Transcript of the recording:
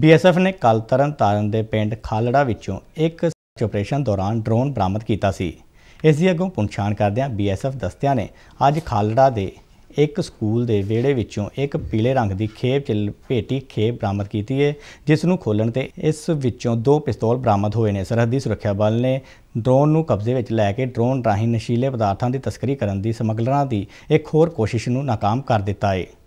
BSF ਨੇ ਕੱਲ ਤਰਨਤਾਰਨ ਦੇ ਪਿੰਡ ਖਾਲੜਾ ਵਿੱਚੋਂ ਇੱਕ ਆਪਰੇਸ਼ਨ ਦੌਰਾਨ ਡਰੋਨ ਬਰਾਮਦ ਕੀਤਾ ਸੀ ਇਸ ਦੀ ਅੱਗੋਂ ਕਰਦੇ ਕਰਦਿਆਂ ਬੀਐਸਐਫ ਦਸਤਿਆਂ ਨੇ ਅੱਜ ਖਾਲੜਾ ਦੇ ਇੱਕ ਸਕੂਲ ਦੇ ਵਿਹੜੇ ਵਿੱਚੋਂ ਇੱਕ ਪੀਲੇ ਰੰਗ ਦੀ ਖੇਪ ਚ ਭੇਟੀ ਖੇਪ ਬਰਾਮਦ ਕੀਤੀ ਹੈ ਜਿਸ ਨੂੰ ਖੋਲਣ ਤੇ ਇਸ ਵਿੱਚੋਂ ਦੋ ਪਿਸਤੌਲ ਬਰਾਮਦ ਹੋਏ ਨੇ ਸਰਹੱਦੀ ਸੁਰੱਖਿਆ ਬਲ ਨੇ ਡਰੋਨ ਨੂੰ ਕਬਜ਼ੇ ਵਿੱਚ ਲੈ ਕੇ ਡਰੋਨ ਰਾਹੀਂ ਨਸ਼ੀਲੇ ਪਦਾਰਥਾਂ ਦੀ ਤਸਕਰੀ ਕਰਨ ਦੀ ਸਮਗਲਰਾਂ ਦੀ ਇੱਕ ਹੋਰ ਕੋਸ਼ਿਸ਼ ਨੂੰ ناکਾਮ ਕਰ ਦਿੱਤਾ ਹੈ